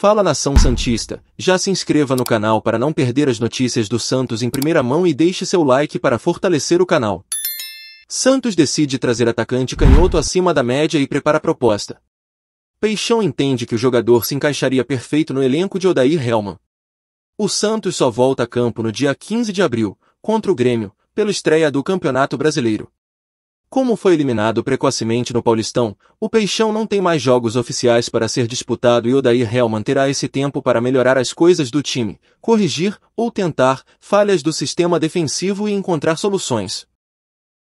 Fala Nação Santista, já se inscreva no canal para não perder as notícias do Santos em primeira mão e deixe seu like para fortalecer o canal. Santos decide trazer atacante canhoto acima da média e prepara a proposta. Peixão entende que o jogador se encaixaria perfeito no elenco de Odair Helman. O Santos só volta a campo no dia 15 de abril, contra o Grêmio, pela estreia do Campeonato Brasileiro. Como foi eliminado precocemente no Paulistão, o Peixão não tem mais jogos oficiais para ser disputado e o Daí Real terá esse tempo para melhorar as coisas do time, corrigir, ou tentar, falhas do sistema defensivo e encontrar soluções.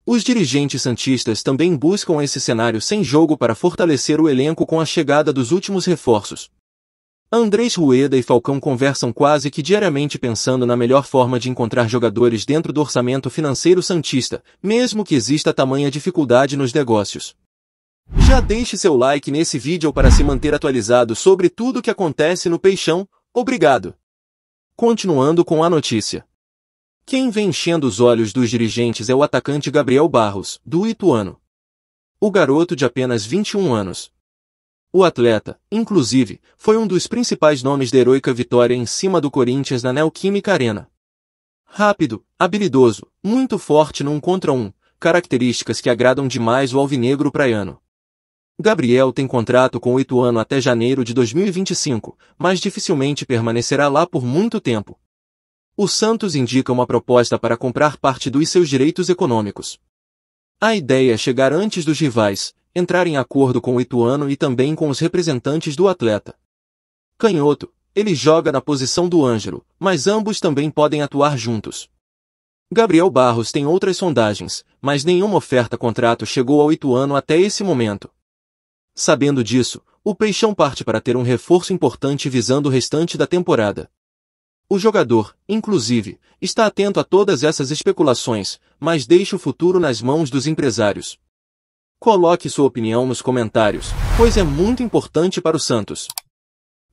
Os dirigentes santistas também buscam esse cenário sem jogo para fortalecer o elenco com a chegada dos últimos reforços. Andrés Rueda e Falcão conversam quase que diariamente pensando na melhor forma de encontrar jogadores dentro do orçamento financeiro santista, mesmo que exista tamanha dificuldade nos negócios. Já deixe seu like nesse vídeo para se manter atualizado sobre tudo o que acontece no Peixão, obrigado! Continuando com a notícia. Quem vem enchendo os olhos dos dirigentes é o atacante Gabriel Barros, do Ituano. O garoto de apenas 21 anos, o atleta, inclusive, foi um dos principais nomes da heroica vitória em cima do Corinthians na Neoquímica Arena. Rápido, habilidoso, muito forte num contra um, características que agradam demais o alvinegro praiano. Gabriel tem contrato com o Ituano até janeiro de 2025, mas dificilmente permanecerá lá por muito tempo. O Santos indica uma proposta para comprar parte dos seus direitos econômicos. A ideia é chegar antes dos rivais, entrar em acordo com o Ituano e também com os representantes do atleta. Canhoto, ele joga na posição do Ângelo, mas ambos também podem atuar juntos. Gabriel Barros tem outras sondagens, mas nenhuma oferta-contrato chegou ao Ituano até esse momento. Sabendo disso, o Peixão parte para ter um reforço importante visando o restante da temporada. O jogador, inclusive, está atento a todas essas especulações, mas deixa o futuro nas mãos dos empresários. Coloque sua opinião nos comentários, pois é muito importante para o Santos.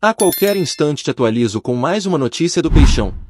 A qualquer instante te atualizo com mais uma notícia do Peixão.